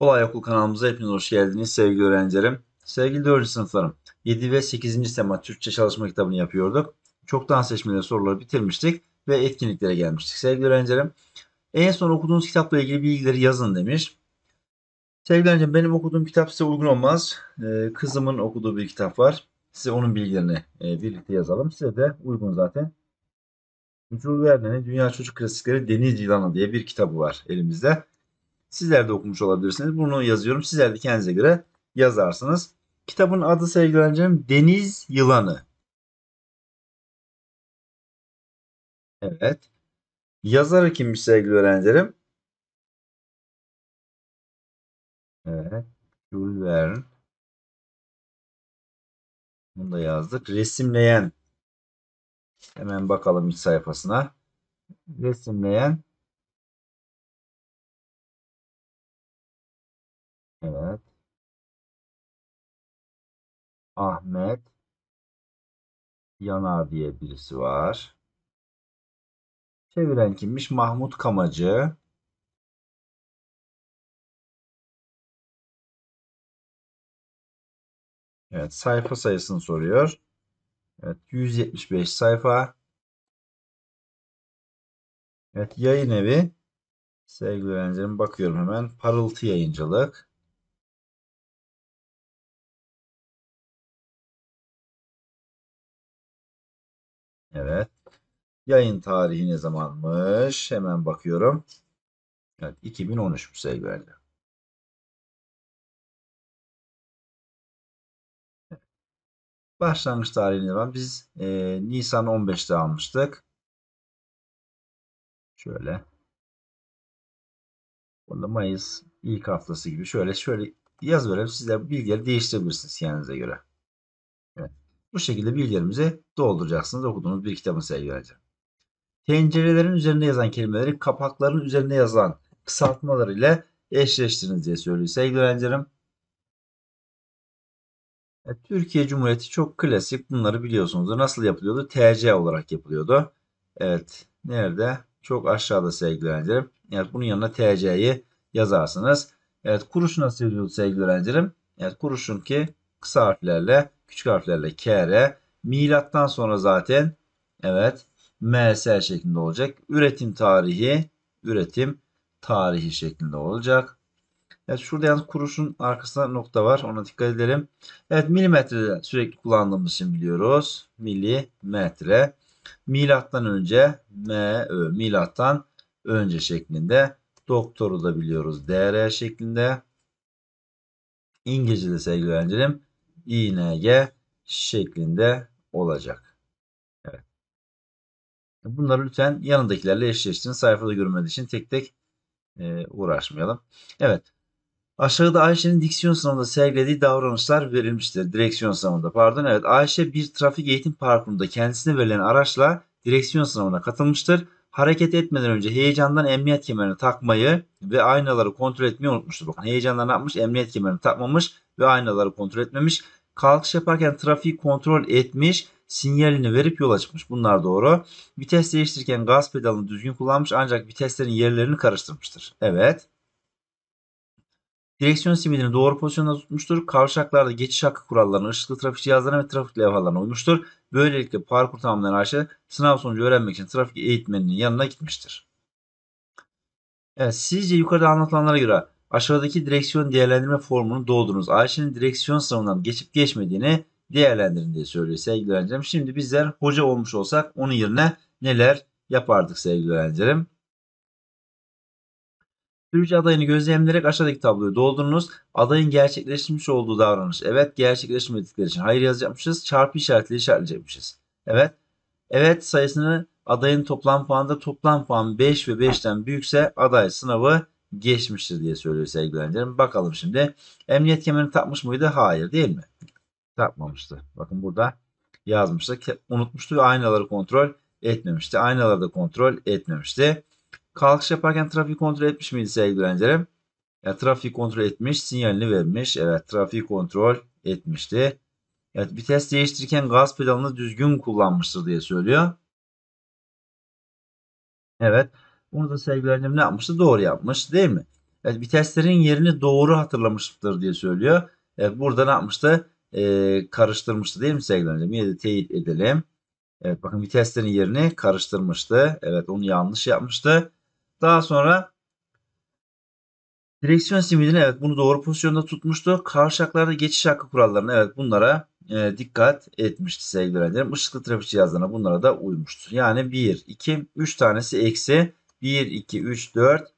Kolay Okul kanalımıza hepiniz hoş geldiniz sevgili öğrencilerim. Sevgili 4. sınıflarım 7 ve 8. tema Türkçe çalışma kitabını yapıyorduk. Çoktan seçmeli soruları bitirmiştik ve etkinliklere gelmiştik sevgili öğrencilerim. En son okuduğunuz kitapla ilgili bilgileri yazın demiş. Sevgili öğrencim benim okuduğum kitap size uygun olmaz. Ee, kızımın okuduğu bir kitap var. Size onun bilgilerini e, birlikte yazalım. Size de uygun zaten. Jules Verne'nin Dünya Çocuk Klasikleri Deniz Yılanı diye bir kitabı var elimizde. Sizler de okumuş olabilirsiniz. Bunu yazıyorum. Sizler de kendinize göre yazarsınız. Kitabın adı sevgili öğrencilerim Deniz Yılanı. Evet. Yazarı kimmiş sevgili öğrencilerim? Evet. Jules Verne. Bunu da yazdık. Resimleyen. Hemen bakalım iç sayfasına. Resimleyen Evet. Ahmet Yanar diye birisi var. Çeviren kimmiş? Mahmut Kamacı. Evet, sayfa sayısını soruyor. Evet, 175 sayfa. Evet, yayın evi. Sevgili öğrencilerim bakıyorum hemen. Parıltı Yayıncılık. Evet. Yayın tarihi ne zamanmış? Hemen bakıyorum. Evet 2013 bu sevgili. Başlangıç tarihini zaman biz e, Nisan 15'te almıştık. Şöyle. Burada Mayıs ilk haftası gibi şöyle şöyle yaz verelim. Siz de bilgileri değiştirebilirsiniz kendinize göre. Bu şekilde bilgilerimizi dolduracaksınız. Okuduğunuz bir kitabın sergilenecek. Tencerelerin üzerinde yazan kelimeleri kapakların üzerinde yazan kısaltmalar ile eşleştiriniz diye söylüyor sevgili öğrencilerim. E, Türkiye Cumhuriyeti çok klasik. Bunları biliyorsunuz. Nasıl yapılıyordu? TC olarak yapılıyordu. Evet. Nerede? Çok aşağıda sevgili öğrencilerim. Evet. Bunun yanına TC'yi yazarsınız. Evet. Kuruş nasıl yazıyordu sevgili öğrencilerim? Evet. Kuruşun ki kısa harflerle küçük harflerle KR. Milattan sonra zaten evet MS şeklinde olacak. Üretim tarihi, üretim tarihi şeklinde olacak. Evet şurada yalnız kuruşun arkasında nokta var. Ona dikkat edelim. Evet milimetre sürekli kullandığımız için biliyoruz. Milimetre. Milattan önce M, Ö, milattan önce şeklinde. Doktoru da biliyoruz. DR şeklinde. İngilizce'de sevgili öğrencilerim ING şeklinde olacak. Evet. Bunları lütfen yanındakilerle eşleştirin. Sayfada görünmediği için tek tek e, uğraşmayalım. Evet. Aşağıda Ayşe'nin diksiyon sınavında sergilediği davranışlar verilmiştir. Direksiyon sınavında pardon. Evet Ayşe bir trafik eğitim parkurunda kendisine verilen araçla direksiyon sınavına katılmıştır hareket etmeden önce heyecandan emniyet kemerini takmayı ve aynaları kontrol etmeyi unutmuştur. Bakın heyecandan yapmış emniyet kemerini takmamış ve aynaları kontrol etmemiş. Kalkış yaparken trafiği kontrol etmiş sinyalini verip yola çıkmış. Bunlar doğru. Vites değiştirirken gaz pedalını düzgün kullanmış ancak viteslerin yerlerini karıştırmıştır. Evet. Direksiyon simidini doğru pozisyonda tutmuştur. Karşı Kavşaklarda geçiş hakkı kurallarına, ışıklı trafik cihazlarına ve trafik levhalarına uymuştur. Böylelikle parkur tamamlayan Ayşe sınav sonucu öğrenmek için trafik eğitmeninin yanına gitmiştir. Evet, sizce yukarıda anlatılanlara göre aşağıdaki direksiyon değerlendirme formunu doldurunuz. Ayşe'nin direksiyon sınavından geçip geçmediğini değerlendirin diye söylüyor sevgili öğrencilerim. Şimdi bizler hoca olmuş olsak onun yerine neler yapardık sevgili öğrencilerim? Sürücü adayını gözlemleyerek aşağıdaki tabloyu doldurunuz. Adayın gerçekleşmiş olduğu davranış. Evet gerçekleşmedikleri için hayır yazacakmışız. Çarpı işaretiyle işaretleyecekmişiz. Evet. Evet sayısını adayın toplam puanında toplam puan 5 ve 5'ten büyükse aday sınavı geçmiştir diye söylüyor sevgili öğrencilerim. Bakalım şimdi. Emniyet kemerini takmış mıydı? Hayır değil mi? Takmamıştı. Bakın burada yazmıştı. Unutmuştu ve aynaları kontrol etmemişti. Aynaları da kontrol etmemişti. Kalkış yaparken trafik kontrol etmiş miydi sevgili öğrencilerim? Ya, trafiği kontrol etmiş, sinyalini vermiş. Evet trafik kontrol etmişti. Evet vites değiştirirken gaz pedalını düzgün kullanmıştır diye söylüyor. Evet. Bunu da sevgili öğrencim ne yapmıştı? Doğru yapmış değil mi? Evet viteslerin yerini doğru hatırlamıştır diye söylüyor. Evet burada ne yapmıştı? Ee, karıştırmıştı değil mi sevgili öğrencim? Yine de teyit edelim. Evet bakın viteslerin yerini karıştırmıştı. Evet onu yanlış yapmıştı. Daha sonra direksiyon simidini evet bunu doğru pozisyonda tutmuştu. Kavşaklarda geçiş hakkı kurallarını evet bunlara e, dikkat etmişti sevgili öğrencilerim. Işıklı trafik cihazlarına bunlara da uymuştur. Yani 1, 2, 3 tanesi eksi. 1, 2, 3, 4.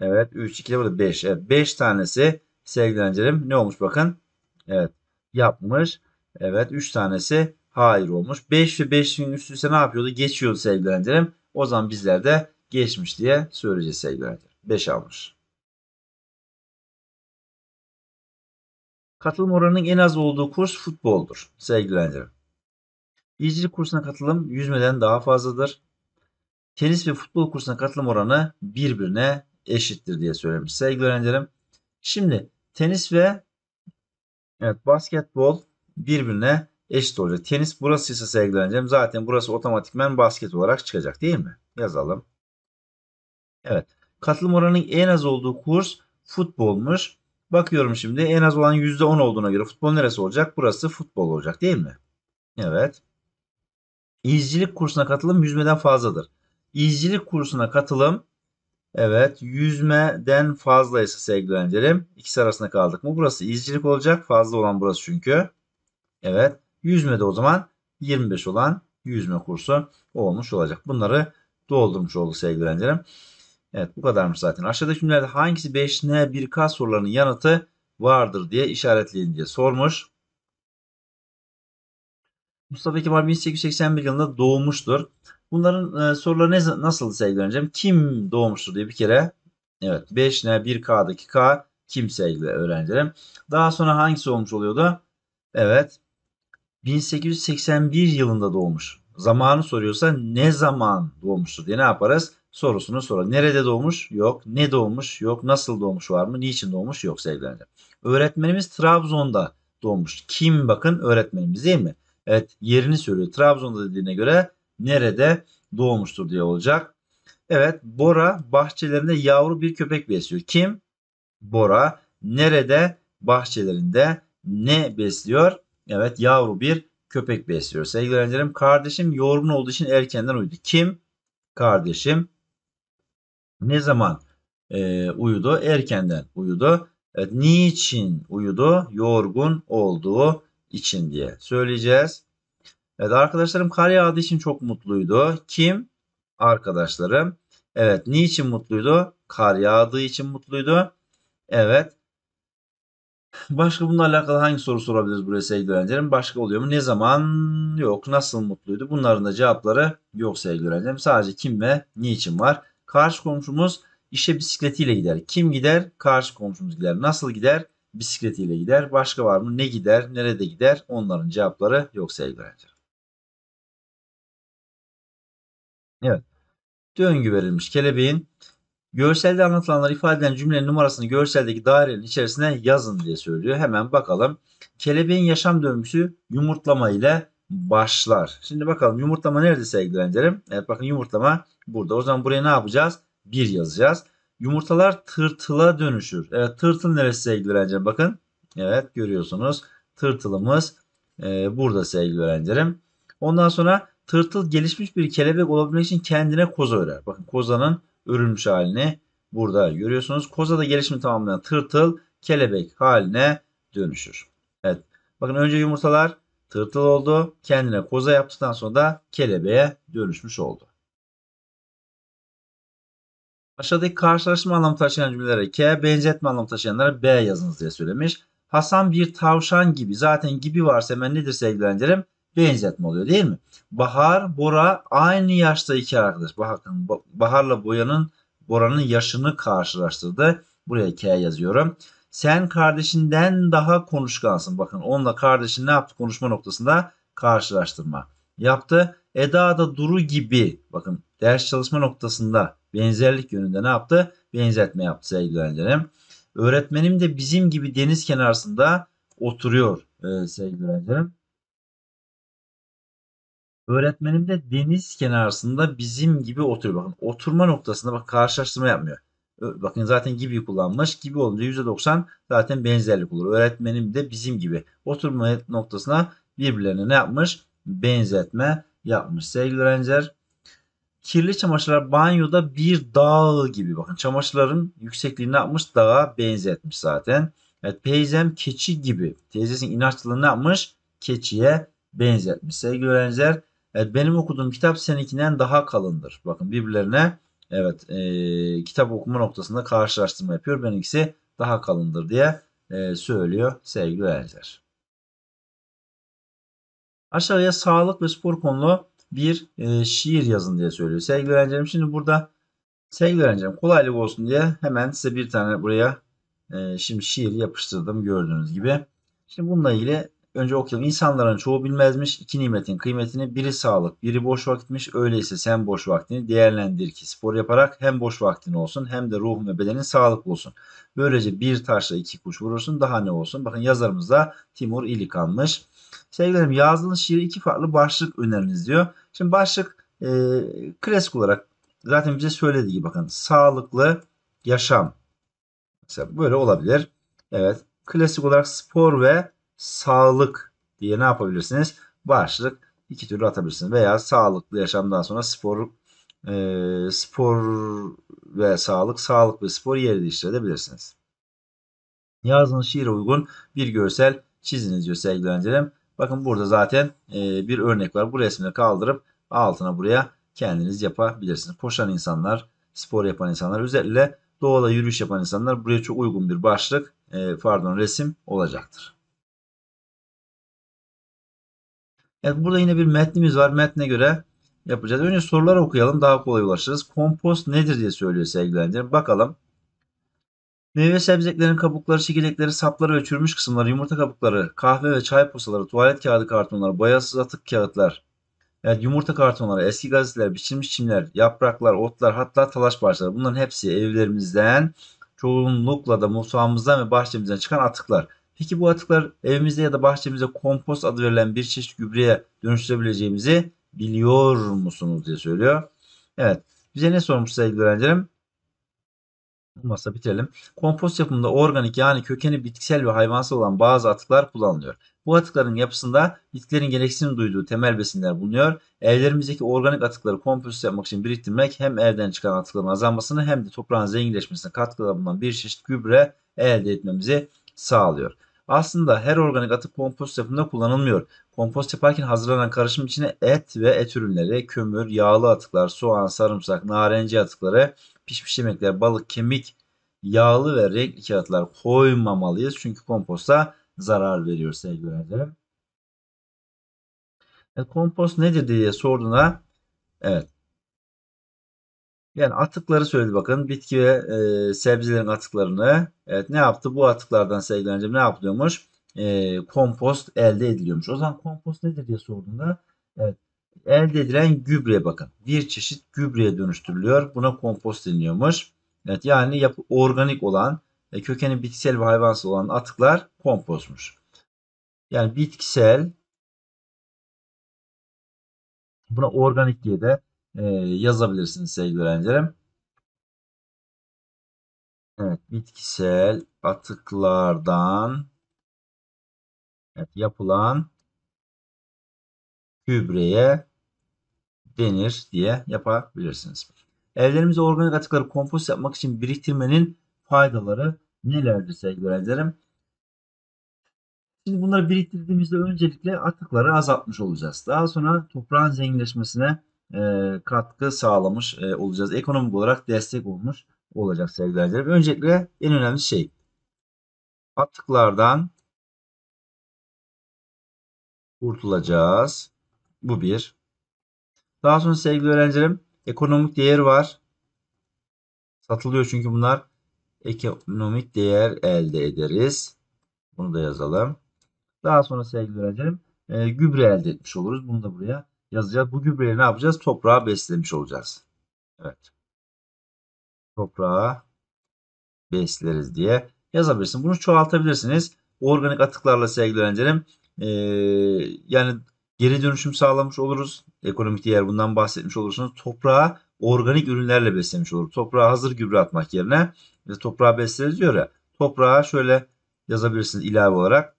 Evet 3, 2 de burada 5. Evet 5 tanesi sevgili öğrencilerim ne olmuş bakın. Evet yapmış. Evet 3 tanesi hayır olmuş. 5 ve 5'in üst üste ne yapıyordu? Geçiyordu sevgili öğrencilerim. O zaman bizler de geçmiş diye söyleyeceğiz sevgili arkadaşlar. 5 almış. Katılım oranının en az olduğu kurs futboldur sevgili arkadaşlar. kursuna katılım yüzmeden daha fazladır. Tenis ve futbol kursuna katılım oranı birbirine eşittir diye söylemiş sevgili öğrencilerim. Şimdi tenis ve evet, basketbol birbirine eşit olacak. Tenis burasıysa sevgili öğrencilerim zaten burası otomatikmen basket olarak çıkacak değil mi? Yazalım. Evet. Katılım oranının en az olduğu kurs futbolmuş. Bakıyorum şimdi en az olan %10 olduğuna göre futbol neresi olacak? Burası futbol olacak değil mi? Evet. İzcilik kursuna katılım yüzmeden fazladır. İzcilik kursuna katılım evet yüzmeden fazlaysa sevgili öğrencilerim. İkisi arasında kaldık mı? Burası izcilik olacak. Fazla olan burası çünkü. Evet. Yüzmede o zaman 25 olan yüzme kursu olmuş olacak. Bunları doldurmuş oldu sevgili öğrencilerim. Evet bu kadarmış zaten. Aşağıdaki cümlelerde hangisi 5N 1K sorularının yanıtı vardır diye işaretleyin diye sormuş. Mustafa Kemal 1881 yılında doğmuştur. Bunların e, soruları ne, nasıl sevgili öğrencilerim Kim doğmuştur diye bir kere. Evet 5N 1K'daki K kim sevgili öğrencilerim. Daha sonra hangisi olmuş oluyordu? Evet 1881 yılında doğmuş. Zamanı soruyorsa ne zaman doğmuştur diye ne yaparız? sorusunu sorar. Nerede doğmuş? Yok. Ne doğmuş? Yok. Nasıl doğmuş var mı? Niçin doğmuş? Yok sevgili Öğretmenimiz Trabzon'da doğmuş. Kim bakın öğretmenimiz değil mi? Evet yerini söylüyor. Trabzon'da dediğine göre nerede doğmuştur diye olacak. Evet Bora bahçelerinde yavru bir köpek besliyor. Kim? Bora nerede bahçelerinde ne besliyor? Evet yavru bir köpek besliyor. Sevgili öğrencilerim kardeşim yorgun olduğu için erkenden uyudu. Kim? Kardeşim ne zaman e, uyudu? Erkenden uyudu. Evet, niçin uyudu? Yorgun olduğu için diye söyleyeceğiz. Evet arkadaşlarım kar yağdığı için çok mutluydu. Kim? Arkadaşlarım. Evet niçin mutluydu? Kar yağdığı için mutluydu. Evet. Başka bununla alakalı hangi soru sorabiliriz buraya sevgili öğrencilerim? Başka oluyor mu? Ne zaman? Yok. Nasıl mutluydu? Bunların da cevapları yok sevgili öğrencilerim. Sadece kim ve niçin var. Karşı komşumuz işe bisikletiyle gider. Kim gider? Karşı komşumuz gider. Nasıl gider? Bisikletiyle gider. Başka var mı? Ne gider? Nerede gider? Onların cevapları yok sevgili öğrenciler. Evet. Döngü verilmiş kelebeğin görselde anlatılanlar ifade eden cümlenin numarasını görseldeki dairenin içerisine yazın diye söylüyor. Hemen bakalım. Kelebeğin yaşam döngüsü yumurtlama ile başlar. Şimdi bakalım yumurtlama nerede sevgili öğrencilerim? Evet bakın yumurtlama burada. O zaman buraya ne yapacağız? 1 yazacağız. Yumurtalar tırtıla dönüşür. Evet tırtıl neresi sevgili öğrencilerim? Bakın. Evet görüyorsunuz. Tırtılımız e, burada sevgili öğrencilerim. Ondan sonra tırtıl gelişmiş bir kelebek olabilmek için kendine koza örer. Bakın kozanın örülmüş halini burada görüyorsunuz. Koza da gelişimi tamamlayan tırtıl kelebek haline dönüşür. Evet. Bakın önce yumurtalar tırtıl oldu. Kendine koza yaptıktan sonra da kelebeğe dönüşmüş oldu. Aşağıdaki karşılaştırma anlamı taşıyan cümlelere K, benzetme anlamı taşıyanlara B yazınız diye söylemiş. Hasan bir tavşan gibi. Zaten gibi varsa hemen nedir sevgilencilerim? Benzetme oluyor değil mi? Bahar, Bora aynı yaşta iki arkadaş. Bakın Bahar'la Boya'nın Bora'nın yaşını karşılaştırdı. Buraya K yazıyorum. Sen kardeşinden daha konuşkansın. Bakın onunla kardeşin ne yaptı konuşma noktasında? Karşılaştırma yaptı. Eda da Duru gibi bakın ders çalışma noktasında benzerlik yönünde ne yaptı? Benzetme yaptı sevgili öğrencilerim. Öğretmenim de bizim gibi deniz kenarında oturuyor e, sevgili öğrencilerim. Öğretmenim de deniz kenarında bizim gibi oturuyor. Bakın oturma noktasında bak karşılaştırma yapmıyor. Bakın zaten gibi kullanmış. Gibi olunca %90 zaten benzerlik olur. Öğretmenim de bizim gibi. Oturma noktasına birbirlerine ne yapmış? Benzetme yapmış sevgili öğrenciler. Kirli çamaşırlar banyoda bir dağ gibi bakın çamaşırların yüksekliğini yapmış dağa benzetmiş zaten. Evet peyzem keçi gibi teyzesinin inatçılığını yapmış keçiye benzetmiş sevgili öğrenciler. Evet benim okuduğum kitap seninkinden daha kalındır. Bakın birbirlerine evet e, kitap okuma noktasında karşılaştırma yapıyor. Benimkisi daha kalındır diye e, söylüyor sevgili öğrenciler. Aşağıya sağlık ve spor konulu bir e, şiir yazın diye söylüyor. Sevgili öğrencilerim şimdi burada sevgili öğrencilerim kolaylık olsun diye hemen size bir tane buraya e, şimdi şiir yapıştırdım gördüğünüz gibi. Şimdi bununla ilgili önce okuyalım. İnsanların çoğu bilmezmiş iki nimetin kıymetini. Biri sağlık, biri boş vakitmiş. Öyleyse sen boş vaktini değerlendir ki spor yaparak hem boş vaktin olsun hem de ruhun ve bedenin sağlıklı olsun. Böylece bir taşla iki kuş vurursun. Daha ne olsun? Bakın yazarımız da Timur İlikan'mış. Sevgilerim yazdığınız şiire iki farklı başlık öneriniz diyor. Şimdi başlık e, klasik olarak zaten bize söylediği bakın sağlıklı yaşam. Mesela böyle olabilir. Evet klasik olarak spor ve sağlık diye ne yapabilirsiniz? Başlık iki türlü atabilirsiniz. Veya sağlıklı yaşamdan sonra spor e, spor ve sağlık, sağlık ve spor yeri değiştirebilirsiniz. Yazdığınız şiire uygun bir görsel çiziniz diyor sevgili öğrencilerim. Bakın burada zaten e, bir örnek var. Bu resmini kaldırıp altına buraya kendiniz yapabilirsiniz. Koşan insanlar, spor yapan insanlar özellikle doğada yürüyüş yapan insanlar buraya çok uygun bir başlık e, pardon resim olacaktır. Evet burada yine bir metnimiz var. Metne göre yapacağız. Önce soruları okuyalım daha kolay ulaşırız. Kompost nedir diye söylüyor sevgili öğrencilerim. Bakalım Meyve sebzeklerin kabukları, çekirdekleri, sapları ve çürümüş kısımları, yumurta kabukları, kahve ve çay posaları, tuvalet kağıdı kartonları, boyasız atık kağıtlar, yani yumurta kartonları, eski gazeteler, biçilmiş çimler, yapraklar, otlar, hatta talaş parçaları. Bunların hepsi evlerimizden, çoğunlukla da mutfağımızdan ve bahçemizden çıkan atıklar. Peki bu atıklar evimizde ya da bahçemizde kompost adı verilen bir çeşit gübreye dönüştürebileceğimizi biliyor musunuz diye söylüyor. Evet bize ne sormuş sevgili öğrencilerim? masa bitirelim. Kompost yapımında organik yani kökeni bitkisel ve hayvansal olan bazı atıklar kullanılıyor. Bu atıkların yapısında bitkilerin gereksinim duyduğu temel besinler bulunuyor. Evlerimizdeki organik atıkları kompost yapmak için biriktirmek hem evden çıkan atıkların azalmasını hem de toprağın zenginleşmesine katkıda bulunan bir çeşit gübre elde etmemizi sağlıyor. Aslında her organik atık kompost yapımında kullanılmıyor. Kompost yaparken hazırlanan karışım içine et ve et ürünleri, kömür, yağlı atıklar, soğan, sarımsak, narenci atıkları, pişmiş yemekler, balık, kemik, yağlı ve renkli kağıtlar koymamalıyız. Çünkü komposta zarar veriyor sevgili öğrencilerim. E, kompost nedir diye sorduğuna evet. Yani atıkları söyledi bakın. Bitki ve e, sebzelerin atıklarını evet ne yaptı? Bu atıklardan sevgili öğrencim ne yapıyormuş? E, kompost elde ediliyormuş. O zaman kompost nedir diye sorduğunda evet elde edilen gübre bakın. Bir çeşit gübreye dönüştürülüyor. Buna kompost deniyormuş. Evet yani yapı, organik olan ve kökeni bitkisel ve hayvansal olan atıklar kompostmuş. Yani bitkisel buna organik diye de e, yazabilirsiniz sevgili öğrencilerim. Evet bitkisel atıklardan evet, yapılan gübreye denir diye yapabilirsiniz. Evlerimize organik atıkları kompost yapmak için biriktirmenin faydaları nelerdir sevgili öğrencilerim? Şimdi bunları biriktirdiğimizde öncelikle atıkları azaltmış olacağız. Daha sonra toprağın zenginleşmesine e, katkı sağlamış e, olacağız. Ekonomik olarak destek olmuş olacak sevgili öğrencilerim. Öncelikle en önemli şey atıklardan kurtulacağız. Bu bir. Daha sonra sevgili öğrencilerim ekonomik değer var. Satılıyor çünkü bunlar. Ekonomik değer elde ederiz. Bunu da yazalım. Daha sonra sevgili öğrencilerim e, gübre elde etmiş oluruz. Bunu da buraya yazacağız. Bu gübreyi ne yapacağız? Toprağa beslemiş olacağız. Evet. Toprağa besleriz diye yazabilirsin. Bunu çoğaltabilirsiniz. Organik atıklarla sevgili öğrencilerim e, yani Geri dönüşüm sağlamış oluruz. Ekonomik değer bundan bahsetmiş olursunuz. Toprağa organik ürünlerle beslemiş olur. Toprağa hazır gübre atmak yerine ve toprağa besleriz diyor ya. Toprağa şöyle yazabilirsiniz ilave olarak.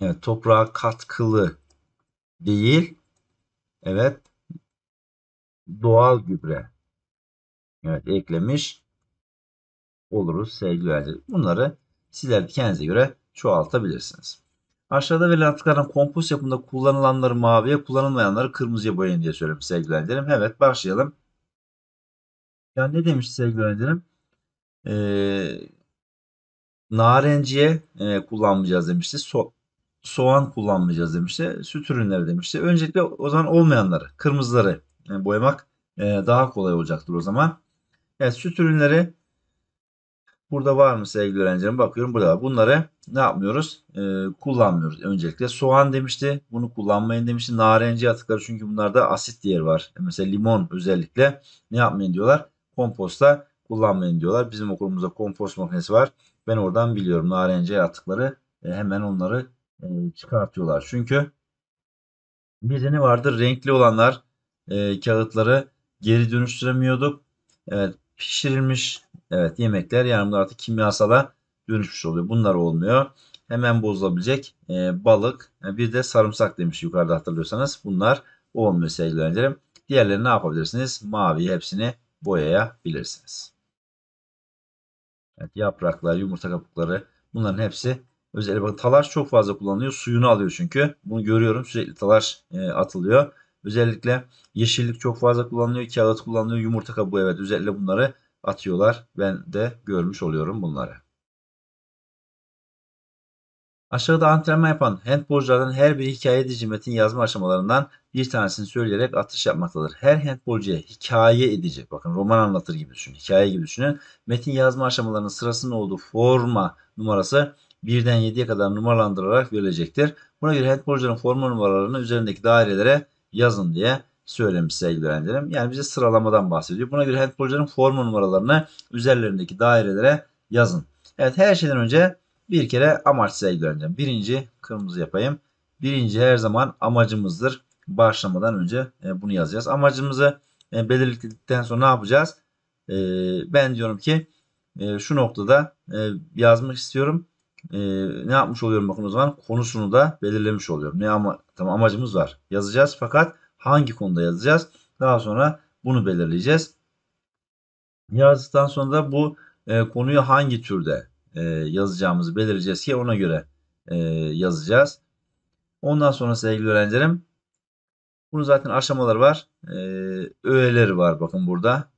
Evet, toprağa katkılı değil. Evet. Doğal gübre. Evet eklemiş oluruz sevgili öğrenciler. Bunları sizler kendinize göre çoğaltabilirsiniz. Aşağıda verilen atıkların kompost yapımında kullanılanları maviye, kullanılmayanları kırmızıya boyayın diye söylemiş sevgili öğrencilerim. Evet başlayalım. Ya ne demiş sevgili öğrencilerim? Ee, narenciye e, kullanmayacağız demişti. So soğan kullanmayacağız demişti. Süt ürünleri demişti. Öncelikle o zaman olmayanları, kırmızıları yani e, boyamak e, daha kolay olacaktır o zaman. Evet süt ürünleri Burada var mı sevgili öğrencilerim? Bakıyorum burada var. Bunları ne yapmıyoruz? Ee, kullanmıyoruz. Öncelikle soğan demişti. Bunu kullanmayın demişti. Narenci atıkları çünkü bunlarda asit değeri var. E, mesela limon özellikle ne yapmayın diyorlar? Komposta kullanmayın diyorlar. Bizim okulumuzda kompost makinesi var. Ben oradan biliyorum. Narenci atıkları e, hemen onları e, çıkartıyorlar. Çünkü nedeni vardır. Renkli olanlar e, kağıtları geri dönüştüremiyorduk. Evet pişirilmiş Evet yemekler yani bunlar artık kimyasala dönüşmüş oluyor. Bunlar olmuyor. Hemen bozulabilecek e, balık e, bir de sarımsak demiş yukarıda hatırlıyorsanız. Bunlar olmuyor sevgili öğrencilerim. Diğerlerini ne yapabilirsiniz? Mavi hepsini boyayabilirsiniz. Evet, yapraklar, yumurta kabukları bunların hepsi özellikle bakın talaş çok fazla kullanılıyor. Suyunu alıyor çünkü. Bunu görüyorum sürekli talaş e, atılıyor. Özellikle yeşillik çok fazla kullanılıyor. Kağıt kullanılıyor. Yumurta kabuğu evet özellikle bunları atıyorlar. Ben de görmüş oluyorum bunları. Aşağıda antrenman yapan handbolcuların her bir hikaye edici metin yazma aşamalarından bir tanesini söyleyerek atış yapmaktadır. Her handbolcuya hikaye edici, bakın roman anlatır gibi düşünün, hikaye gibi düşünün. Metin yazma aşamalarının sırasının olduğu forma numarası 1'den 7'ye kadar numaralandırarak verilecektir. Buna göre handbolcuların forma numaralarını üzerindeki dairelere yazın diye söylemiş sevgili öğrencilerim. Yani bize sıralamadan bahsediyor. Buna göre handbolcuların forma numaralarını üzerlerindeki dairelere yazın. Evet her şeyden önce bir kere amaç sevgili öğrencilerim. Birinci kırmızı yapayım. Birinci her zaman amacımızdır. Başlamadan önce e, bunu yazacağız. Amacımızı e, belirledikten sonra ne yapacağız? E, ben diyorum ki şu noktada yazmak istiyorum. Ne yapmış oluyorum bakın o zaman konusunu da belirlemiş oluyorum. Ne ama tamam amacımız var. Yazacağız fakat hangi konuda yazacağız? Daha sonra bunu belirleyeceğiz. Yazdıktan sonra da bu e, konuyu hangi türde e, yazacağımızı belirleyeceğiz ki ona göre e, yazacağız. Ondan sonra sevgili öğrencilerim bunun zaten aşamaları var. E, öğeleri var bakın burada.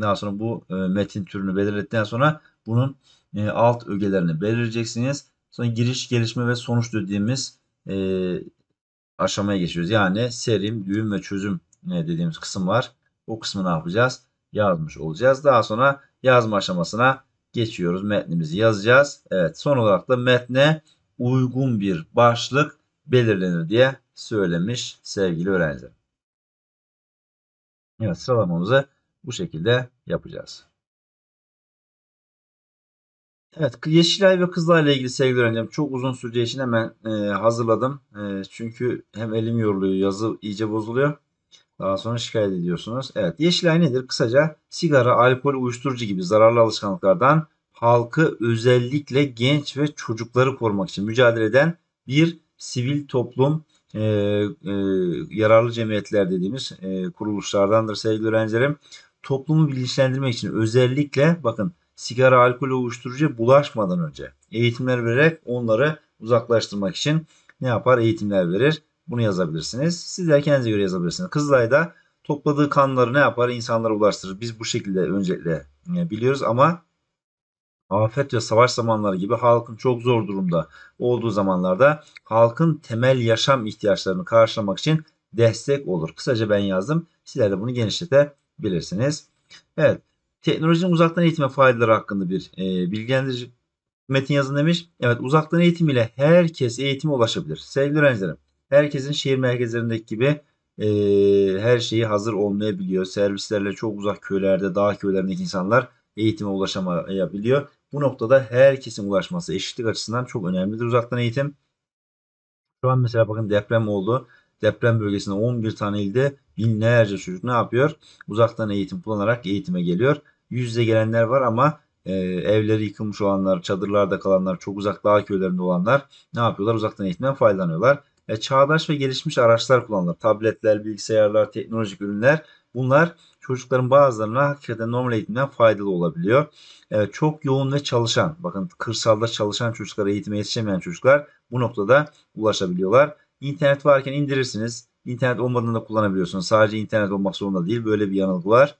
Daha sonra bu e, metin türünü belirledikten sonra bunun e, alt ögelerini belirleyeceksiniz. Sonra giriş, gelişme ve sonuç dediğimiz e, aşamaya geçiyoruz. Yani serim, düğüm ve çözüm e, dediğimiz kısım var. O kısmı ne yapacağız? Yazmış olacağız. Daha sonra yazma aşamasına geçiyoruz. Metnimizi yazacağız. Evet son olarak da metne uygun bir başlık belirlenir diye söylemiş sevgili öğrenciler. Evet sıralamamızı bu şekilde yapacağız. Evet Yeşilay ve kızlar ile ilgili sevgili öğrencim çok uzun süreceği için hemen e, hazırladım. E, çünkü hem elim yoruluyor yazı iyice bozuluyor. Daha sonra şikayet ediyorsunuz. Evet Yeşilay nedir? Kısaca sigara, alkol, uyuşturucu gibi zararlı alışkanlıklardan halkı özellikle genç ve çocukları korumak için mücadele eden bir sivil toplum e, e, yararlı cemiyetler dediğimiz e, kuruluşlardandır sevgili öğrencilerim. Toplumu bilinçlendirmek için özellikle bakın sigara, alkol, uyuşturucu bulaşmadan önce eğitimler vererek onları uzaklaştırmak için ne yapar? Eğitimler verir. Bunu yazabilirsiniz. Siz de kendinize göre yazabilirsiniz. Kızılay'da topladığı kanları ne yapar? İnsanlara ulaştırır. Biz bu şekilde öncelikle e, biliyoruz ama afet ve savaş zamanları gibi halkın çok zor durumda olduğu zamanlarda halkın temel yaşam ihtiyaçlarını karşılamak için destek olur. Kısaca ben yazdım. Sizler de bunu genişletebilirsiniz. Evet teknolojinin uzaktan eğitime faydaları hakkında bir e, bilgilendirici metin yazın demiş. Evet uzaktan eğitim ile herkes eğitime ulaşabilir. Sevgili öğrencilerim herkesin şehir merkezlerindeki gibi e, her şeyi hazır olmayabiliyor. Servislerle çok uzak köylerde dağ köylerindeki insanlar eğitime ulaşamayabiliyor. Bu noktada herkesin ulaşması eşitlik açısından çok önemlidir uzaktan eğitim. Şu an mesela bakın deprem oldu. Deprem bölgesinde 11 tane ilde binlerce çocuk ne yapıyor? Uzaktan eğitim kullanarak eğitime geliyor. Yüzde gelenler var ama e, evleri yıkılmış olanlar, çadırlarda kalanlar, çok uzak dağ köylerinde olanlar ne yapıyorlar? Uzaktan eğitimden faydalanıyorlar. E, çağdaş ve gelişmiş araçlar kullanılır. Tabletler, bilgisayarlar, teknolojik ürünler bunlar çocukların bazılarına hakikaten normal eğitimden faydalı olabiliyor. Evet, çok yoğun ve çalışan, bakın kırsalda çalışan çocuklar, eğitime yetişemeyen çocuklar bu noktada ulaşabiliyorlar. İnternet varken indirirsiniz. İnternet olmadığında da kullanabiliyorsunuz. Sadece internet olmak zorunda değil. Böyle bir yanılgı var.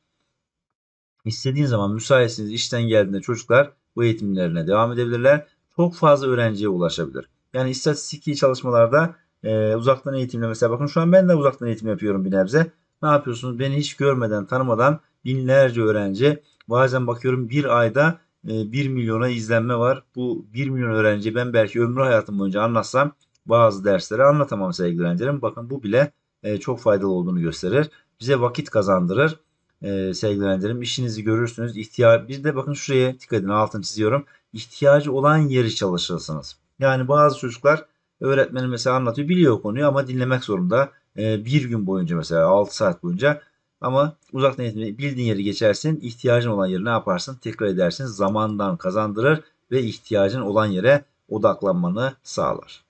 İstediğin zaman müsaitsiniz işten geldiğinde çocuklar bu eğitimlerine devam edebilirler. Çok fazla öğrenciye ulaşabilir. Yani istatistik çalışmalarda e, uzaktan eğitimle mesela bakın şu an ben de uzaktan eğitim yapıyorum bir nebze. Ne yapıyorsunuz? Beni hiç görmeden, tanımadan binlerce öğrenci. Bazen bakıyorum bir ayda 1 e, milyona izlenme var. Bu 1 milyon öğrenci ben belki ömrü hayatım boyunca anlatsam bazı dersleri anlatamam sevgili öğrencilerim. Bakın bu bile e, çok faydalı olduğunu gösterir. Bize vakit kazandırır. E, sevgili öğrencilerim işinizi görürsünüz. İhtiyar, bir de bakın şuraya dikkat edin altını çiziyorum. İhtiyacı olan yeri çalışırsınız. Yani bazı çocuklar öğretmenin mesela anlatıyor biliyor konuyu ama dinlemek zorunda. E, bir gün boyunca mesela 6 saat boyunca ama uzaktan eğitimde bildiğin yeri geçersin. ihtiyacın olan yeri ne yaparsın? Tekrar edersin. Zamandan kazandırır ve ihtiyacın olan yere odaklanmanı sağlar.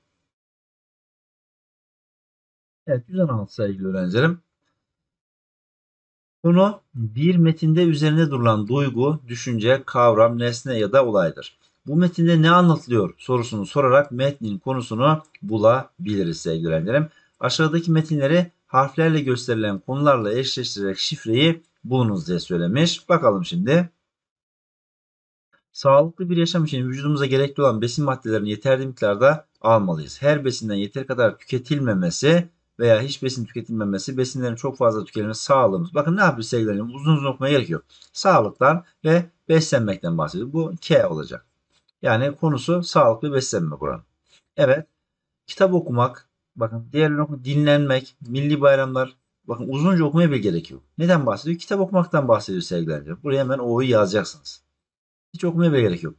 Evet 116 sevgili öğrencilerim. Konu bir metinde üzerine durulan duygu, düşünce, kavram, nesne ya da olaydır. Bu metinde ne anlatılıyor sorusunu sorarak metnin konusunu bulabiliriz sevgili öğrencilerim. Aşağıdaki metinleri harflerle gösterilen konularla eşleştirerek şifreyi bulunuz diye söylemiş. Bakalım şimdi. Sağlıklı bir yaşam için vücudumuza gerekli olan besin maddelerini yeterli miktarda almalıyız. Her besinden yeter kadar tüketilmemesi veya hiç besin tüketilmemesi, besinlerin çok fazla tüketilmesi sağlığımız. Bakın ne yapıyor sevgili Uzun uzun okumaya gerek yok. Sağlıktan ve beslenmekten bahsediyor. Bu K olacak. Yani konusu sağlık ve beslenme buranın. Evet. Kitap okumak, bakın diğer oku dinlenmek, milli bayramlar, bakın uzunca okumaya bile gerek yok. Neden bahsediyor? Kitap okumaktan bahsediyor sevgili Buraya hemen O'yu yazacaksınız. Hiç okumaya bile gerek yok.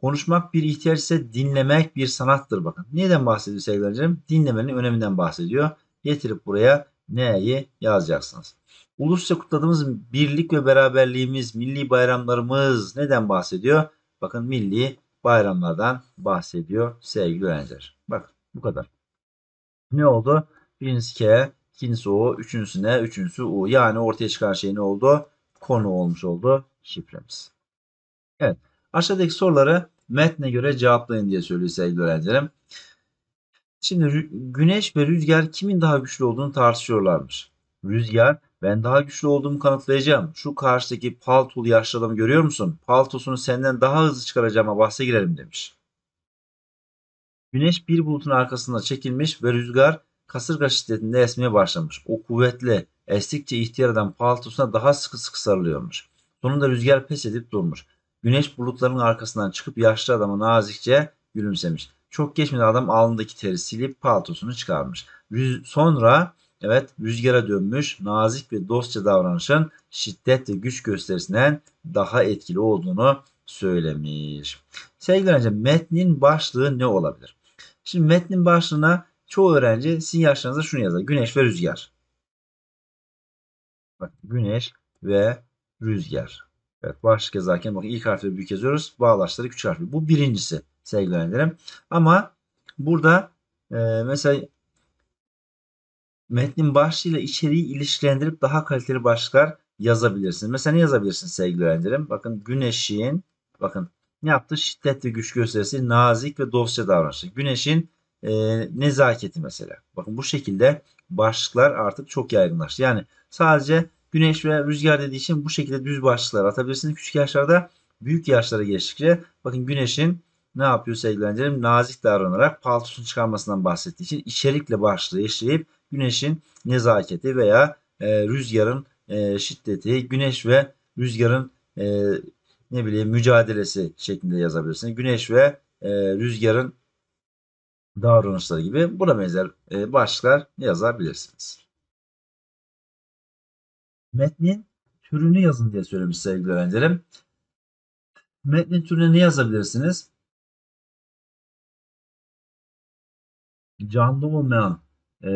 Konuşmak bir ihtiyaç ise dinlemek bir sanattır bakın. Neden bahsediyor sevgili Dinlemenin öneminden bahsediyor getirip buraya N'yi yazacaksınız. Ulusça kutladığımız birlik ve beraberliğimiz, milli bayramlarımız neden bahsediyor? Bakın milli bayramlardan bahsediyor sevgili öğrenciler. Bak bu kadar. Ne oldu? Birincisi K, ikincisi O, üçüncüsü N, üçüncüsü U. Yani ortaya çıkan şey ne oldu? Konu olmuş oldu şifremiz. Evet. Aşağıdaki soruları metne göre cevaplayın diye söylüyor sevgili öğrencilerim. Şimdi güneş ve rüzgar kimin daha güçlü olduğunu tartışıyorlarmış. Rüzgar ben daha güçlü olduğumu kanıtlayacağım. Şu karşıdaki paltolu yaşlı adamı görüyor musun? Paltosunu senden daha hızlı çıkaracağıma bahse girelim demiş. Güneş bir bulutun arkasında çekilmiş ve rüzgar kasırga şiddetinde esmeye başlamış. O kuvvetle estikçe ihtiyar eden paltosuna daha sıkı sıkı sarılıyormuş. Sonunda rüzgar pes edip durmuş. Güneş bulutların arkasından çıkıp yaşlı adama nazikçe gülümsemiş. Çok geçmeden adam alnındaki teri silip paltosunu çıkarmış. Rüz sonra evet rüzgara dönmüş nazik ve dostça davranışın şiddet ve güç gösterisinden daha etkili olduğunu söylemiş. Sevgili öğrenci metnin başlığı ne olabilir? Şimdi metnin başlığına çoğu öğrenci sizin yaşlarınızda şunu yazar. Güneş ve rüzgar. Bak güneş ve rüzgar. Evet başlık yazarken bak ilk harfleri büyük yazıyoruz. Bağlaçları küçük harfli. Bu birincisi sevgili öğrencilerim. Ama burada e, mesela metnin başlığıyla içeriği ilişkilendirip daha kaliteli başlıklar yazabilirsiniz. Mesela ne yazabilirsiniz sevgili öğrencilerim? Bakın güneşin bakın ne yaptı? Şiddet ve güç gösterisi, nazik ve dostça davranışı. Güneşin e, nezaketi mesela. Bakın bu şekilde başlıklar artık çok yaygınlaştı. Yani sadece güneş ve rüzgar dediği için bu şekilde düz başlıklar atabilirsiniz. Küçük yaşlarda büyük yaşlara geçtikçe bakın güneşin ne yapıyor sevgili öğrencilerim? Nazik davranarak paltosunu çıkarmasından bahsettiği için içerikle başlığı eşleyip güneşin nezaketi veya e, rüzgarın e, şiddeti, güneş ve rüzgarın e, ne bileyim mücadelesi şeklinde yazabilirsiniz. Güneş ve e, rüzgarın davranışları gibi buna benzer e, başlıklar yazabilirsiniz. Metnin türünü yazın diye söylemiş sevgili öğrencilerim. Metnin türüne ne yazabilirsiniz? canlı olmayan e,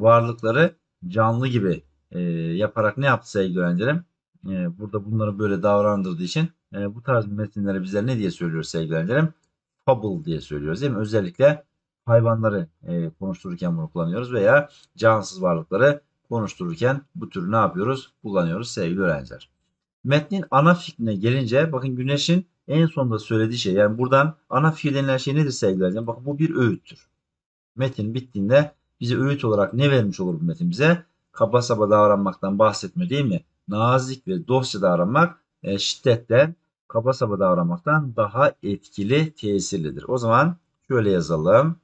varlıkları canlı gibi e, yaparak ne yaptı sevgili öğrencilerim? E, burada bunları böyle davrandırdığı için e, bu tarz metinlere bizler ne diye söylüyoruz sevgili öğrencilerim? Fable diye söylüyoruz değil mi? Özellikle hayvanları e, konuştururken bunu kullanıyoruz veya cansız varlıkları konuştururken bu tür ne yapıyoruz? Kullanıyoruz sevgili öğrenciler. Metnin ana fikrine gelince bakın güneşin en sonunda söylediği şey yani buradan ana fikir denilen şey nedir sevgili öğrencilerim? Bakın bu bir öğüttür metin bittiğinde bize öğüt olarak ne vermiş olur bu metin bize? Kaba saba davranmaktan bahsetme değil mi? Nazik ve dostça davranmak e, şiddetten kaba saba davranmaktan daha etkili, tesirlidir. O zaman şöyle yazalım.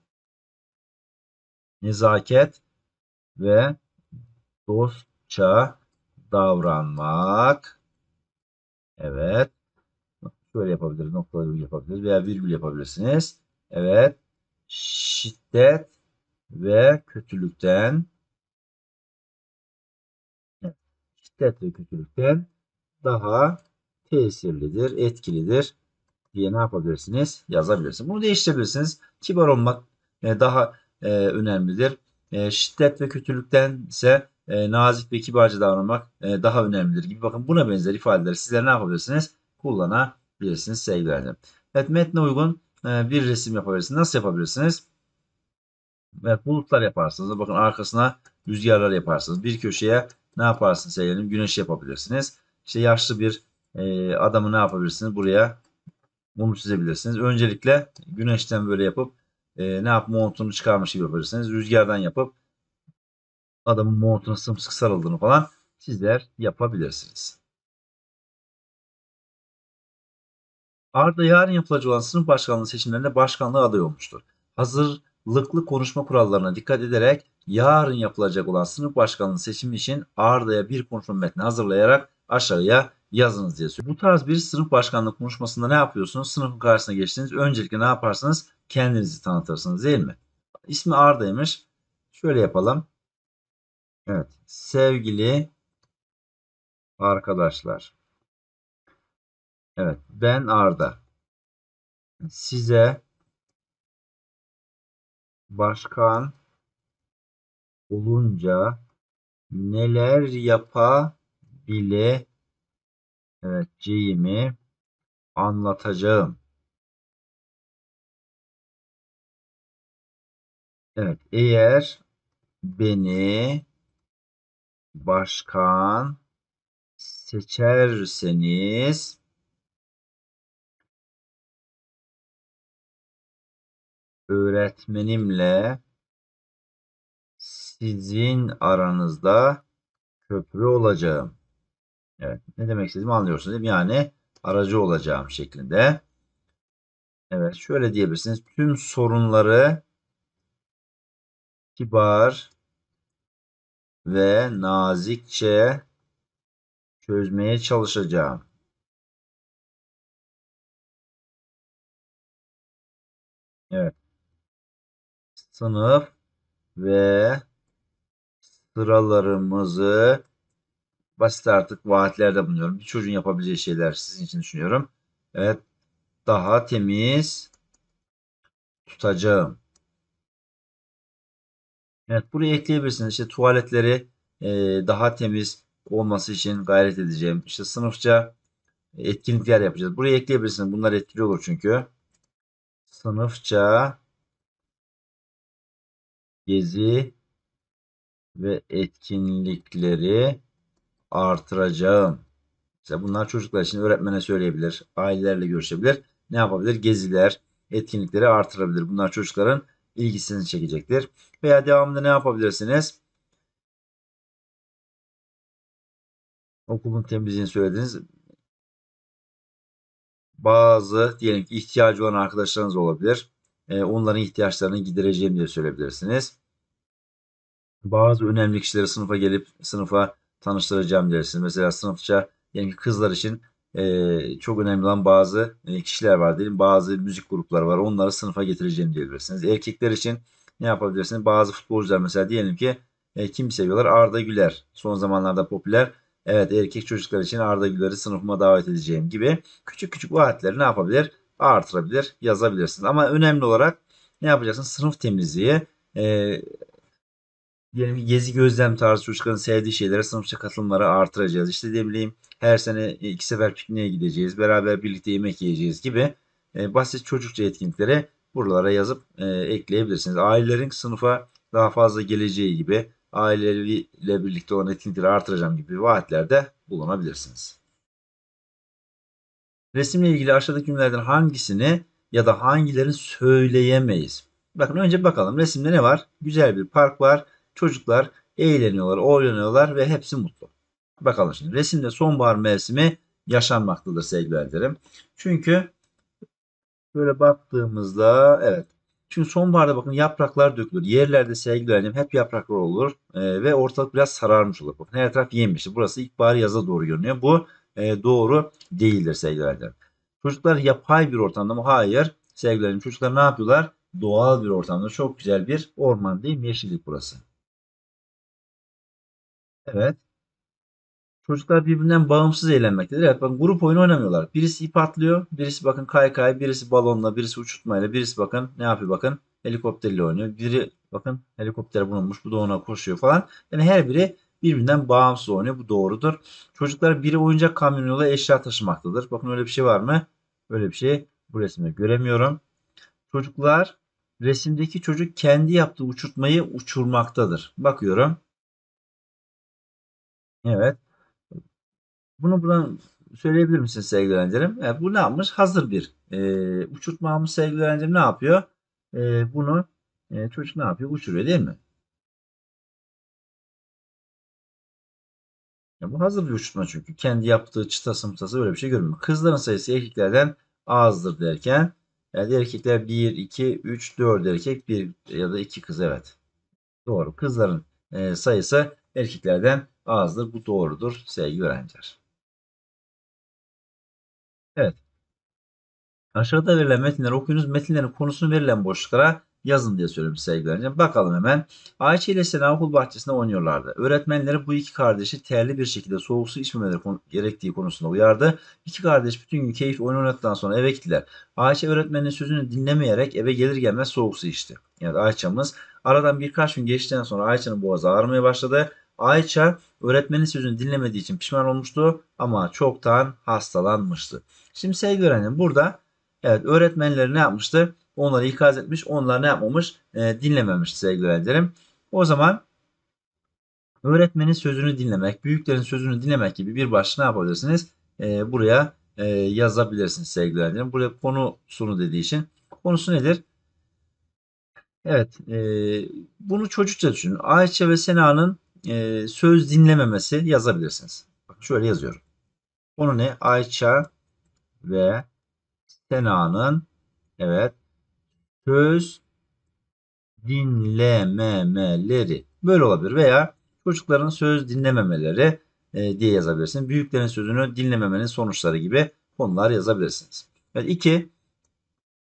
Nezaket ve dostça davranmak. Evet. Şöyle yapabiliriz. Noktalı virgül yapabiliriz veya virgül yapabilirsiniz. Evet şiddet ve kötülükten şiddet ve kötülükten daha tesirlidir, etkilidir diye ne yapabilirsiniz? Yazabilirsiniz. Bunu değiştirebilirsiniz. Kibar olmak e, daha e, önemlidir. E, şiddet ve kötülükten ise nazik ve kibarca davranmak daha önemlidir gibi. Bakın buna benzer ifadeleri sizler ne yapabilirsiniz? Kullanabilirsiniz sevgili öğrencilerim. Evet metne uygun ee, bir resim yapabilirsiniz. Nasıl yapabilirsiniz? Evet, bulutlar yaparsınız. Bakın arkasına rüzgarlar yaparsınız. Bir köşeye ne yaparsınız sevgilim? Güneş yapabilirsiniz. İşte yaşlı bir e, adamı ne yapabilirsiniz? Buraya mum çizebilirsiniz. Öncelikle güneşten böyle yapıp e, ne yap montunu çıkarmış gibi yapabilirsiniz. Rüzgardan yapıp adamın montuna sımsıkı sarıldığını falan sizler yapabilirsiniz. Arda yarın yapılacak olan sınıf başkanlığı seçimlerinde başkanlığa aday olmuştur. Hazırlıklı konuşma kurallarına dikkat ederek yarın yapılacak olan sınıf başkanlığı seçimi için Arda'ya bir konuşma metni hazırlayarak aşağıya yazınız diye söylüyor. Bu tarz bir sınıf başkanlığı konuşmasında ne yapıyorsunuz? Sınıfın karşısına geçtiniz. Öncelikle ne yaparsınız? Kendinizi tanıtırsınız değil mi? İsmi Arda'ymış. Şöyle yapalım. Evet. Sevgili arkadaşlar. Evet ben Arda. Size başkan olunca neler yapabile evet Ceyimi anlatacağım. Evet eğer beni başkan seçerseniz öğretmenimle sizin aranızda köprü olacağım. Evet ne demek istediğimi anlıyorsunuz değil mi? Yani aracı olacağım şeklinde. Evet şöyle diyebilirsiniz. Tüm sorunları kibar ve nazikçe çözmeye çalışacağım. Evet sınıf ve sıralarımızı basit artık vaatlerde bulunuyorum. Bir çocuğun yapabileceği şeyler sizin için düşünüyorum. Evet daha temiz tutacağım. Evet buraya ekleyebilirsiniz. İşte tuvaletleri e, daha temiz olması için gayret edeceğim. İşte sınıfça etkinlikler yapacağız. Buraya ekleyebilirsiniz. Bunlar etkili olur çünkü. Sınıfça gezi ve etkinlikleri artıracağım. Mesela bunlar çocuklar için öğretmene söyleyebilir, ailelerle görüşebilir. Ne yapabilir? Geziler, etkinlikleri artırabilir. Bunlar çocukların ilgisini çekecektir. Veya devamında ne yapabilirsiniz? Okulun temizliğini söylediniz. Bazı diyelim ki ihtiyacı olan arkadaşlarınız olabilir. E, onların ihtiyaçlarını gidereceğim diye söyleyebilirsiniz. Bazı önemli kişileri sınıfa gelip sınıfa tanıştıracağım dersiniz. Mesela sınıfça yani kızlar için e, çok önemli olan bazı e, kişiler var diyelim. Bazı müzik grupları var. Onları sınıfa getireceğim diyebilirsiniz. Erkekler için ne yapabilirsiniz? Bazı futbolcular mesela diyelim ki e, kim seviyorlar? Arda Güler. Son zamanlarda popüler. Evet erkek çocuklar için Arda Güler'i sınıfıma davet edeceğim gibi küçük küçük vaatleri ne yapabilir? artırabilir yazabilirsiniz. Ama önemli olarak ne yapacaksınız? Sınıf temizliği e, diyelim gezi gözlem tarzı çocukların sevdiği şeylere sınıfça katılımları artıracağız. İşte ne bileyim her sene e, iki sefer pikniğe gideceğiz. Beraber birlikte yemek yiyeceğiz gibi e, basit çocukça etkinliklere buralara yazıp e, ekleyebilirsiniz. Ailelerin sınıfa daha fazla geleceği gibi aileleriyle birlikte olan etkinlikleri artıracağım gibi vaatlerde bulunabilirsiniz. Resimle ilgili aşağıdaki cümlelerden hangisini ya da hangilerini söyleyemeyiz? Bakın önce bakalım resimde ne var? Güzel bir park var. Çocuklar eğleniyorlar, oynuyorlar ve hepsi mutlu. Bakalım şimdi resimde sonbahar mevsimi yaşanmaktadır sevgili arkadaşlarım. Çünkü böyle baktığımızda evet. Çünkü sonbaharda bakın yapraklar dökülür. Yerlerde sevgili annem hep yapraklar olur. E, ve ortalık biraz sararmış olur. Bakın her taraf yemişti. Burası ilkbahar yaza doğru görünüyor. Bu e, doğru değildir sevgili Çocuklar yapay bir ortamda mı? Hayır. Sevgilerim çocuklar ne yapıyorlar? Doğal bir ortamda çok güzel bir orman değil mi? Yeşillik burası. Evet. Çocuklar birbirinden bağımsız eğlenmektedir. Evet bakın grup oyunu oynamıyorlar. Birisi ip atlıyor. Birisi bakın kaykay. Birisi balonla. Birisi uçurtmayla. Birisi bakın ne yapıyor bakın. Helikopterle oynuyor. Biri bakın helikopter bulunmuş. Bu da ona koşuyor falan. Yani her biri birbirinden bağımsız oynuyor. Bu doğrudur. Çocuklar biri oyuncak kamyonuyla eşya taşımaktadır. Bakın öyle bir şey var mı? Öyle bir şey bu resimde göremiyorum. Çocuklar resimdeki çocuk kendi yaptığı uçurtmayı uçurmaktadır. Bakıyorum. Evet. Bunu buradan söyleyebilir misiniz sevgili öğrencilerim? Evet, bu ne yapmış? Hazır bir e, uçurtmamız sevgili öğrencilerim ne yapıyor? E, bunu e, çocuk ne yapıyor? Uçuruyor değil mi? Ya bu hazır bir uçurtma çünkü. Kendi yaptığı çıtası mıtası böyle bir şey görmüyor. Kızların sayısı erkeklerden azdır derken yani e, erkekler 1, 2, 3, 4 erkek 1 ya da 2 kız evet. Doğru. Kızların e, sayısı erkeklerden azdır. Bu doğrudur sevgili öğrenciler. Evet. Aşağıda verilen metinleri okuyunuz. Metinlerin konusunu verilen boşluklara Yazın diye söylüyorum sevgilerine. Bakalım hemen. Ayşe ile Sena okul bahçesinde oynuyorlardı. Öğretmenleri bu iki kardeşi terli bir şekilde soğuk su içmemeleri gerektiği konusunda uyardı. İki kardeş bütün gün keyif oyun oynadıktan sonra eve gittiler. Ayşe öğretmenin sözünü dinlemeyerek eve gelir gelmez soğuk su içti. Yani Ayça'mız. Aradan birkaç gün geçtikten sonra Ayça'nın boğazı ağrımaya başladı. Ayça öğretmenin sözünü dinlemediği için pişman olmuştu ama çoktan hastalanmıştı. Şimdi sevgili öğrenim burada evet öğretmenleri ne yapmıştı? Onları ikaz etmiş. Onlar ne yapmamış? E, dinlememiş sevgili öğrencilerim. O zaman öğretmenin sözünü dinlemek, büyüklerin sözünü dinlemek gibi bir başlık ne yapabilirsiniz? E, buraya e, yazabilirsiniz sevgili öğrencilerim. Buraya konusunu dediği için. Konusu nedir? Evet. E, bunu çocukça düşünün. Ayça ve Sena'nın e, söz dinlememesi yazabilirsiniz. Bak, şöyle yazıyorum. Konu ne? Ayça ve Sena'nın evet söz dinlememeleri. Böyle olabilir veya çocukların söz dinlememeleri e, diye yazabilirsin. Büyüklerin sözünü dinlememenin sonuçları gibi konular yazabilirsiniz. Evet, iki,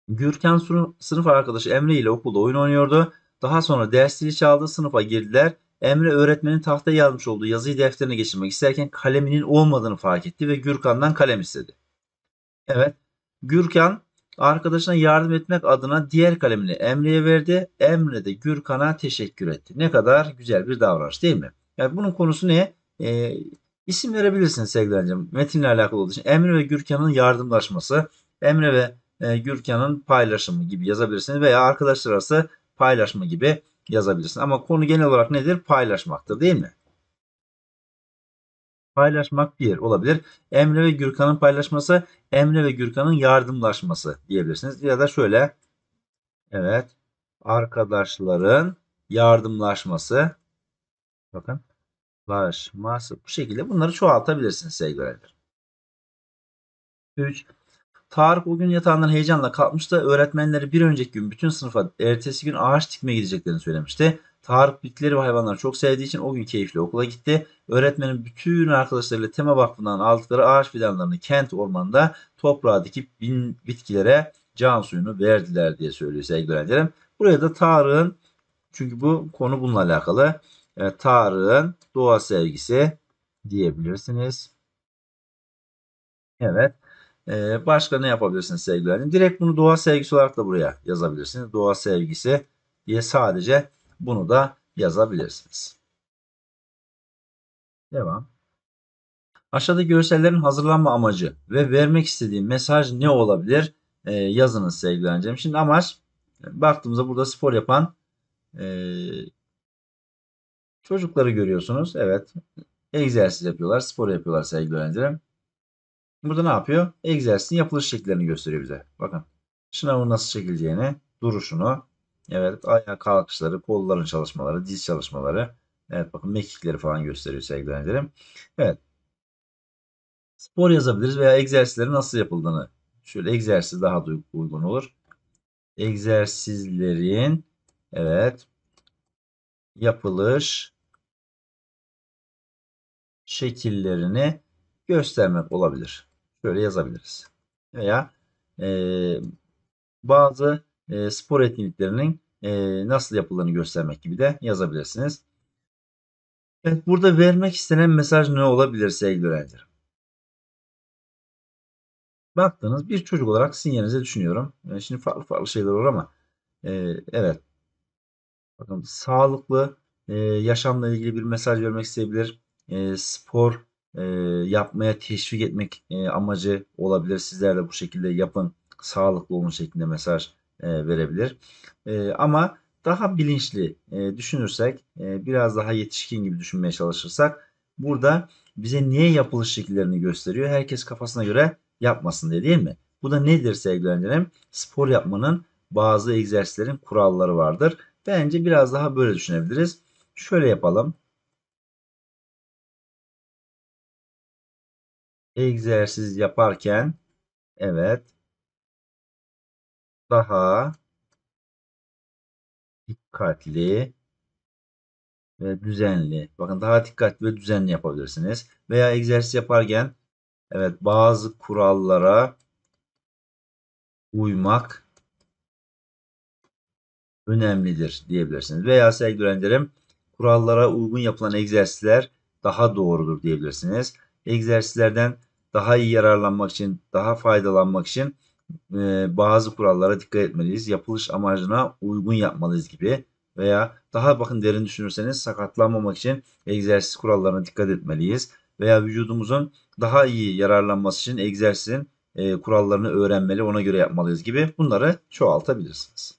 Gürkan sınıf arkadaşı Emre ile okulda oyun oynuyordu. Daha sonra dersleri çaldı, sınıfa girdiler. Emre öğretmenin tahta yazmış olduğu yazıyı defterine geçirmek isterken kaleminin olmadığını fark etti ve Gürkan'dan kalem istedi. Evet, Gürkan Arkadaşına yardım etmek adına diğer kalemini Emre'ye verdi. Emre de Gürkan'a teşekkür etti. Ne kadar güzel bir davranış değil mi? Yani bunun konusu ne? E, isim verebilirsin sevgili hocam. Metinle alakalı olduğu için. Emre ve Gürkan'ın yardımlaşması. Emre ve e, Gürkan'ın paylaşımı gibi yazabilirsiniz. Veya arkadaşlar arası paylaşma gibi yazabilirsin. Ama konu genel olarak nedir? Paylaşmaktır değil mi? paylaşmak bir olabilir. Emre ve Gürkan'ın paylaşması, Emre ve Gürkan'ın yardımlaşması diyebilirsiniz. Ya da şöyle, evet, arkadaşların yardımlaşması, bakın, laşması bu şekilde bunları çoğaltabilirsiniz sevgili öğrenciler. 3. Tarık o gün yatağından heyecanla kalkmış da öğretmenleri bir önceki gün bütün sınıfa ertesi gün ağaç dikmeye gideceklerini söylemişti. Tarık bitkileri ve hayvanları çok sevdiği için o gün keyifle okula gitti. Öğretmenin bütün arkadaşlarıyla tema vakfından aldıkları ağaç fidanlarını kent ormanında toprağa dikip bin bitkilere can suyunu verdiler diye söylüyor sevgili öğrencilerim. Buraya da Tarık'ın çünkü bu konu bununla alakalı. E, Tarık'ın doğa sevgisi diyebilirsiniz. Evet. E, başka ne yapabilirsiniz sevgili öğrencim? Direkt bunu doğa sevgisi olarak da buraya yazabilirsiniz. Doğa sevgisi diye sadece bunu da yazabilirsiniz. Devam. Aşağıdaki görsellerin hazırlanma amacı ve vermek istediğim mesaj ne olabilir? E, yazınız sevgili öğrencim. Şimdi amaç baktığımızda burada spor yapan e, çocukları görüyorsunuz. Evet. Egzersiz yapıyorlar. Spor yapıyorlar sevgili öğrencilerim. Burada ne yapıyor? Egzersizin yapılış şekillerini gösteriyor bize. Bakın. Şınavın nasıl çekileceğini, duruşunu, Evet ayağa kalkışları, kolların çalışmaları, diz çalışmaları. Evet bakın mekikleri falan gösteriyor sevgili öğrencilerim. Evet. Spor yazabiliriz veya egzersizleri nasıl yapıldığını. Şöyle egzersiz daha da uygun olur. Egzersizlerin evet yapılış şekillerini göstermek olabilir. Şöyle yazabiliriz. Veya e, bazı e, spor etkinliklerinin e, nasıl yapıldığını göstermek gibi de yazabilirsiniz. Evet, burada vermek istenen mesaj ne olabilir sevgili öğrenciler? Baktınız bir çocuk olarak sinyalinize düşünüyorum. Yani e, şimdi farklı farklı şeyler olur ama e, evet. Bakın sağlıklı e, yaşamla ilgili bir mesaj vermek isteyebilir. E, spor e, yapmaya teşvik etmek e, amacı olabilir. Sizler de bu şekilde yapın. Sağlıklı olun şeklinde mesaj e, verebilir. E, ama daha bilinçli e, düşünürsek, e, biraz daha yetişkin gibi düşünmeye çalışırsak burada bize niye yapılış şekillerini gösteriyor. Herkes kafasına göre yapmasın diye değil mi? Bu da nedir sevgilendirim? Spor yapmanın bazı egzersizlerin kuralları vardır. Bence biraz daha böyle düşünebiliriz. Şöyle yapalım. Egzersiz yaparken evet daha dikkatli ve düzenli. Bakın daha dikkatli ve düzenli yapabilirsiniz. Veya egzersiz yaparken evet bazı kurallara uymak önemlidir diyebilirsiniz. Veya sevgili öğrencilerim kurallara uygun yapılan egzersizler daha doğrudur diyebilirsiniz. Egzersizlerden daha iyi yararlanmak için, daha faydalanmak için e, bazı kurallara dikkat etmeliyiz. Yapılış amacına uygun yapmalıyız gibi veya daha bakın derin düşünürseniz sakatlanmamak için egzersiz kurallarına dikkat etmeliyiz veya vücudumuzun daha iyi yararlanması için egzersizin e, kurallarını öğrenmeli, ona göre yapmalıyız gibi bunları çoğaltabilirsiniz.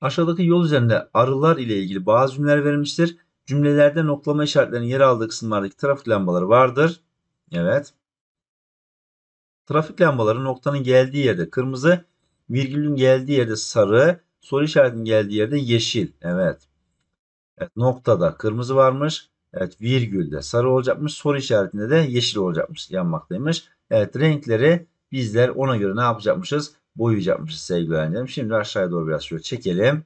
Aşağıdaki yol üzerinde arılar ile ilgili bazı cümleler verilmiştir. Cümlelerde noklama işaretlerinin yer aldığı kısımlardaki trafik lambaları vardır. Evet. Trafik lambaları noktanın geldiği yerde kırmızı, virgülün geldiği yerde sarı, soru işaretinin geldiği yerde yeşil. Evet. Evet noktada kırmızı varmış. Evet virgülde sarı olacakmış. Soru işaretinde de yeşil olacakmış. Yanmaktaymış. Evet renkleri bizler ona göre ne yapacakmışız? Boyayacakmışız sevgili öğrencilerim. Şimdi aşağıya doğru biraz şöyle çekelim.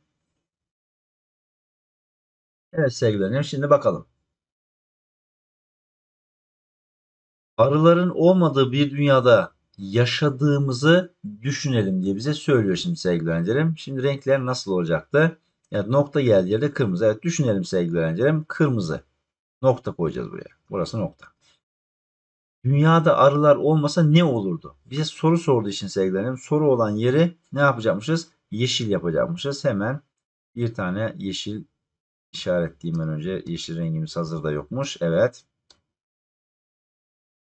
Evet sevgili öğrencilerim şimdi bakalım. Arıların olmadığı bir dünyada yaşadığımızı düşünelim diye bize söylüyor şimdi sevgili öğrencilerim. Şimdi renkler nasıl olacaktı? Yani nokta geldiği yerde kırmızı. Evet düşünelim sevgili öğrencilerim. Kırmızı. Nokta koyacağız buraya. Burası nokta. Dünyada arılar olmasa ne olurdu? Bize soru sorduğu için sevgili öğrencilerim. Soru olan yeri ne yapacakmışız? Yeşil yapacakmışız. Hemen bir tane yeşil işaretleyeyim önce. Yeşil rengimiz hazırda yokmuş. Evet.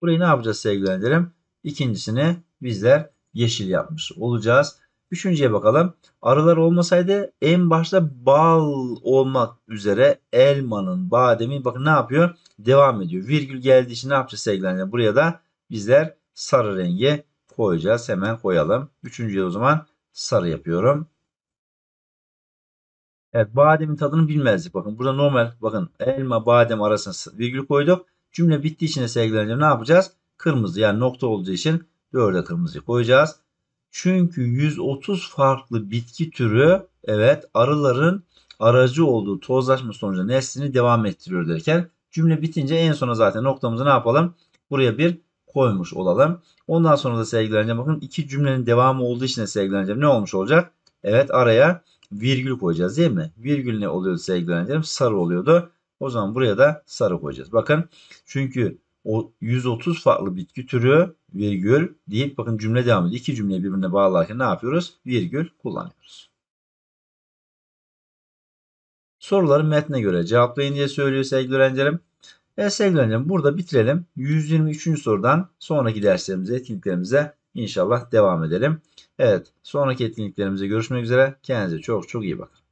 Burayı ne yapacağız sevgili öğrencilerim? İkincisini bizler yeşil yapmış olacağız. Üçüncüye bakalım. Arılar olmasaydı en başta bal olmak üzere elmanın, bademin bakın ne yapıyor? Devam ediyor. Virgül geldiği için ne yapacağız sevgili Buraya da bizler sarı rengi koyacağız. Hemen koyalım. Üçüncüye o zaman sarı yapıyorum. Evet bademin tadını bilmezdik. Bakın burada normal bakın elma badem arasına virgül koyduk. Cümle bittiği için de sevgili ne yapacağız? kırmızı yani nokta olacağı için 4'e kırmızı koyacağız. Çünkü 130 farklı bitki türü evet arıların aracı olduğu tozlaşma sonucu neslini devam ettiriyor derken cümle bitince en sona zaten noktamızı ne yapalım? Buraya bir koymuş olalım. Ondan sonra da sevgileneceğim. Bakın iki cümlenin devamı olduğu için de sevgileneceğim. Ne olmuş olacak? Evet araya virgül koyacağız değil mi? Virgül ne oluyordu sevgileneceğim? Sarı oluyordu. O zaman buraya da sarı koyacağız. Bakın çünkü o 130 farklı bitki türü virgül deyip bakın cümle devam ediyor. İki cümleyi birbirine bağlarken ne yapıyoruz? Virgül kullanıyoruz. Soruları metne göre cevaplayın diye söylüyor sevgili öğrencilerim. Ve sevgili öğrencilerim burada bitirelim. 123. sorudan sonraki derslerimize, etkinliklerimize inşallah devam edelim. Evet sonraki etkinliklerimize görüşmek üzere. Kendinize çok çok iyi bakın.